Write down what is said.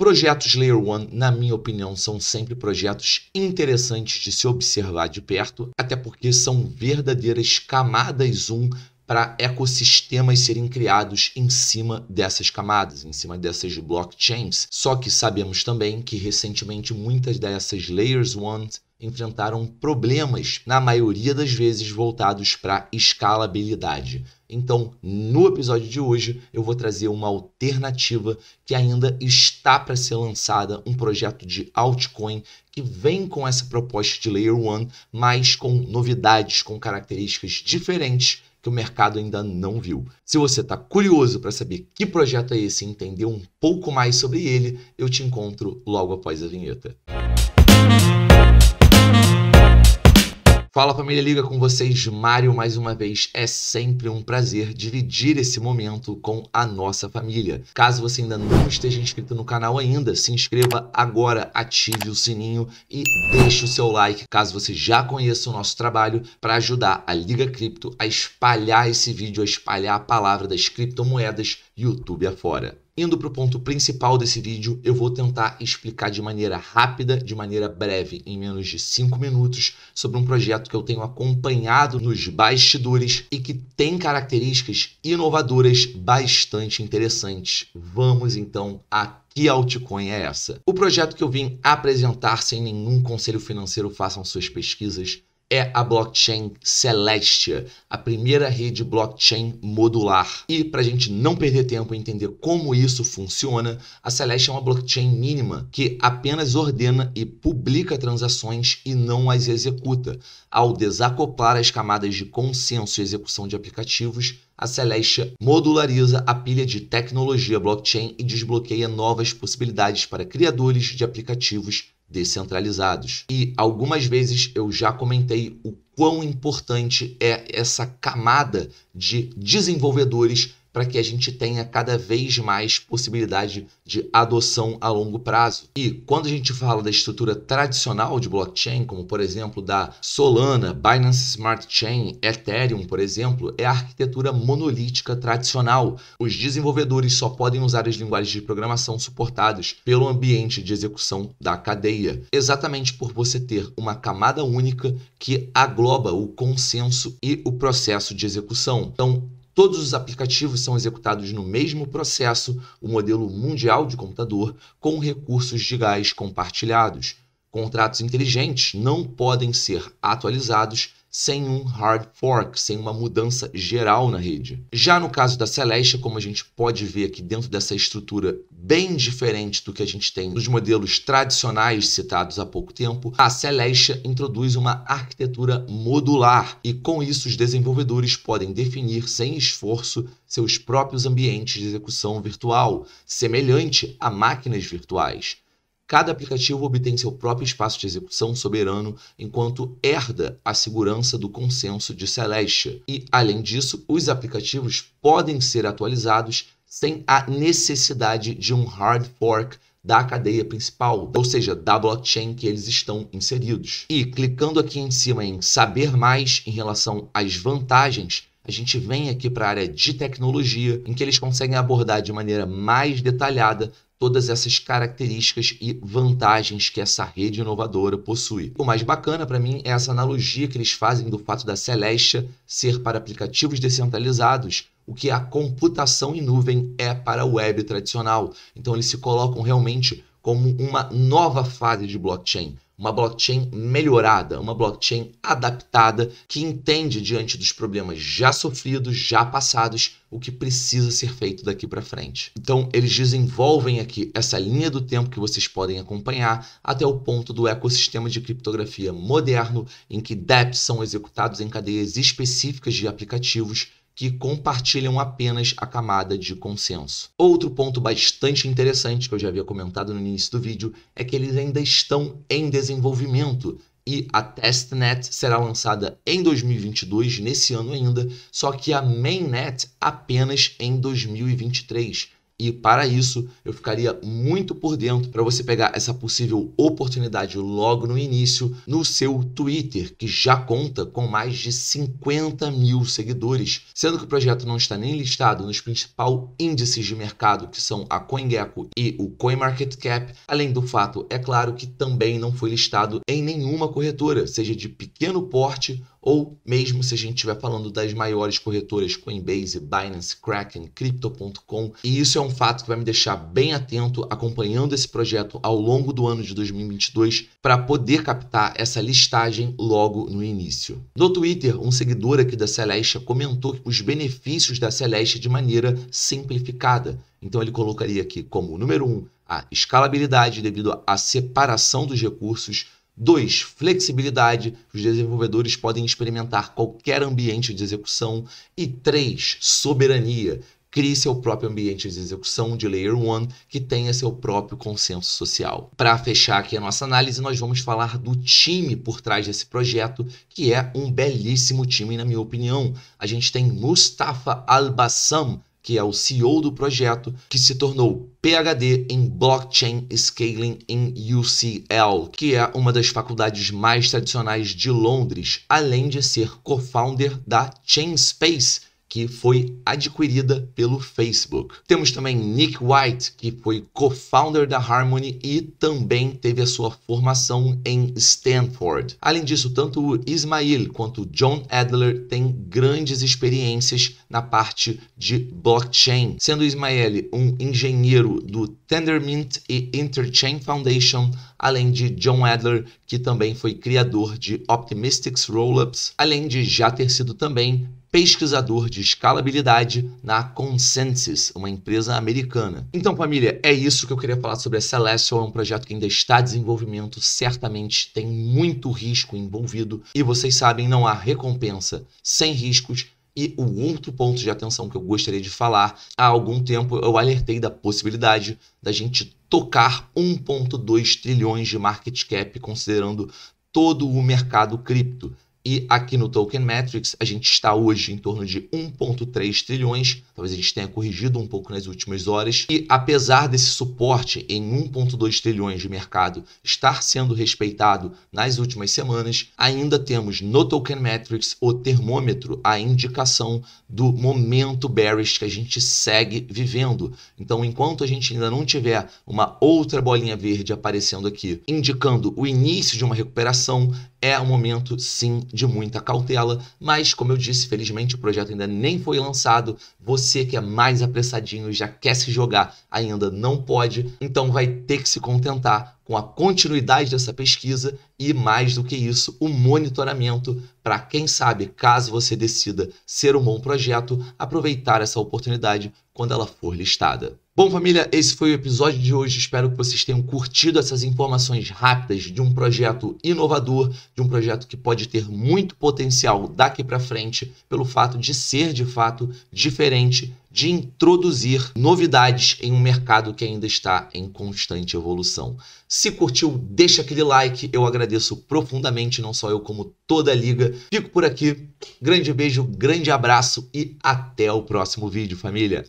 Projetos Layer 1, na minha opinião, são sempre projetos interessantes de se observar de perto, até porque são verdadeiras camadas 1 para ecossistemas serem criados em cima dessas camadas, em cima dessas blockchains. Só que sabemos também que recentemente muitas dessas layers 1 enfrentaram problemas, na maioria das vezes voltados para escalabilidade. Então, no episódio de hoje, eu vou trazer uma alternativa que ainda está para ser lançada, um projeto de altcoin que vem com essa proposta de Layer 1, mas com novidades, com características diferentes que o mercado ainda não viu. Se você está curioso para saber que projeto é esse e entender um pouco mais sobre ele, eu te encontro logo após a vinheta. Fala família, liga com vocês, Mário, mais uma vez. É sempre um prazer dividir esse momento com a nossa família. Caso você ainda não esteja inscrito no canal ainda, se inscreva agora, ative o sininho e deixe o seu like, caso você já conheça o nosso trabalho, para ajudar a Liga Cripto a espalhar esse vídeo, a espalhar a palavra das criptomoedas YouTube afora. Indo para o ponto principal desse vídeo, eu vou tentar explicar de maneira rápida, de maneira breve, em menos de 5 minutos, sobre um projeto que eu tenho acompanhado nos bastidores e que tem características inovadoras bastante interessantes. Vamos então a que altcoin é essa? O projeto que eu vim apresentar sem nenhum conselho financeiro, façam suas pesquisas é a blockchain Celestia, a primeira rede blockchain modular. E para a gente não perder tempo em entender como isso funciona, a Celestia é uma blockchain mínima que apenas ordena e publica transações e não as executa. Ao desacoplar as camadas de consenso e execução de aplicativos, a Celestia modulariza a pilha de tecnologia blockchain e desbloqueia novas possibilidades para criadores de aplicativos descentralizados. E algumas vezes eu já comentei o quão importante é essa camada de desenvolvedores para que a gente tenha cada vez mais possibilidade de adoção a longo prazo. E quando a gente fala da estrutura tradicional de blockchain, como por exemplo da Solana, Binance Smart Chain, Ethereum, por exemplo, é a arquitetura monolítica tradicional. Os desenvolvedores só podem usar as linguagens de programação suportadas pelo ambiente de execução da cadeia, exatamente por você ter uma camada única que agloba o consenso e o processo de execução. Então, todos os aplicativos são executados no mesmo processo, o modelo mundial de computador, com recursos de gás compartilhados. Contratos inteligentes não podem ser atualizados sem um hard fork, sem uma mudança geral na rede. Já no caso da Celestia, como a gente pode ver aqui dentro dessa estrutura bem diferente do que a gente tem nos modelos tradicionais citados há pouco tempo, a Celestia introduz uma arquitetura modular e com isso os desenvolvedores podem definir sem esforço seus próprios ambientes de execução virtual, semelhante a máquinas virtuais. Cada aplicativo obtém seu próprio espaço de execução soberano, enquanto herda a segurança do consenso de Celestia. E, além disso, os aplicativos podem ser atualizados sem a necessidade de um hard fork da cadeia principal, ou seja, da blockchain que eles estão inseridos. E clicando aqui em cima em saber mais em relação às vantagens, a gente vem aqui para a área de tecnologia, em que eles conseguem abordar de maneira mais detalhada todas essas características e vantagens que essa rede inovadora possui. O mais bacana para mim é essa analogia que eles fazem do fato da Celestia ser para aplicativos descentralizados, o que a computação em nuvem é para a web tradicional. Então eles se colocam realmente como uma nova fase de blockchain uma blockchain melhorada, uma blockchain adaptada que entende diante dos problemas já sofridos, já passados, o que precisa ser feito daqui para frente. Então, eles desenvolvem aqui essa linha do tempo que vocês podem acompanhar até o ponto do ecossistema de criptografia moderno em que dApps são executados em cadeias específicas de aplicativos que compartilham apenas a camada de consenso. Outro ponto bastante interessante que eu já havia comentado no início do vídeo é que eles ainda estão em desenvolvimento e a testnet será lançada em 2022, nesse ano ainda, só que a mainnet apenas em 2023. E para isso, eu ficaria muito por dentro para você pegar essa possível oportunidade logo no início no seu Twitter, que já conta com mais de 50 mil seguidores, sendo que o projeto não está nem listado nos principais índices de mercado, que são a CoinGecko e o CoinMarketCap. Além do fato, é claro que também não foi listado em nenhuma corretora, seja de pequeno porte ou mesmo se a gente estiver falando das maiores corretoras Coinbase, Binance, Kraken, Crypto.com. E isso é um um fato que vai me deixar bem atento acompanhando esse projeto ao longo do ano de 2022 para poder captar essa listagem logo no início. No Twitter, um seguidor aqui da Celeste comentou os benefícios da Celeste de maneira simplificada. Então ele colocaria aqui como número 1 um, a escalabilidade devido à separação dos recursos, 2. Flexibilidade. Os desenvolvedores podem experimentar qualquer ambiente de execução. E 3. Soberania crie seu próprio ambiente de execução de Layer 1 que tenha seu próprio consenso social. Para fechar aqui a nossa análise, nós vamos falar do time por trás desse projeto, que é um belíssimo time, na minha opinião. A gente tem Mustafa Albassam, que é o CEO do projeto, que se tornou PhD em Blockchain Scaling em UCL, que é uma das faculdades mais tradicionais de Londres, além de ser co-founder da Chainspace, que foi adquirida pelo Facebook. Temos também Nick White, que foi co-founder da Harmony e também teve a sua formação em Stanford. Além disso, tanto o Ismail quanto o John Adler têm grandes experiências na parte de blockchain, sendo Ismael um engenheiro do Tendermint e Interchain Foundation, além de John Adler, que também foi criador de Optimistic Rollups, além de já ter sido também pesquisador de escalabilidade na Consensus, uma empresa americana. Então, família, é isso que eu queria falar sobre a Celestial. É um projeto que ainda está em desenvolvimento, certamente tem muito risco envolvido e vocês sabem, não há recompensa sem riscos. E o outro ponto de atenção que eu gostaria de falar, há algum tempo eu alertei da possibilidade da gente tocar 1.2 trilhões de market cap considerando todo o mercado cripto. E aqui no Token Metrics, a gente está hoje em torno de 1,3 trilhões. Talvez a gente tenha corrigido um pouco nas últimas horas. E apesar desse suporte em 1,2 trilhões de mercado estar sendo respeitado nas últimas semanas, ainda temos no Token Metrics o termômetro, a indicação do momento bearish que a gente segue vivendo. Então, enquanto a gente ainda não tiver uma outra bolinha verde aparecendo aqui, indicando o início de uma recuperação, é um momento, sim, de muita cautela, mas, como eu disse, felizmente o projeto ainda nem foi lançado. Você que é mais apressadinho e já quer se jogar, ainda não pode, então vai ter que se contentar com a continuidade dessa pesquisa e, mais do que isso, o monitoramento para, quem sabe, caso você decida ser um bom projeto, aproveitar essa oportunidade quando ela for listada. Bom, família, esse foi o episódio de hoje. Espero que vocês tenham curtido essas informações rápidas de um projeto inovador, de um projeto que pode ter muito potencial daqui para frente, pelo fato de ser de fato diferente, de introduzir novidades em um mercado que ainda está em constante evolução. Se curtiu, deixa aquele like. Eu agradeço profundamente, não só eu, como toda a liga. Fico por aqui. Grande beijo, grande abraço e até o próximo vídeo, família.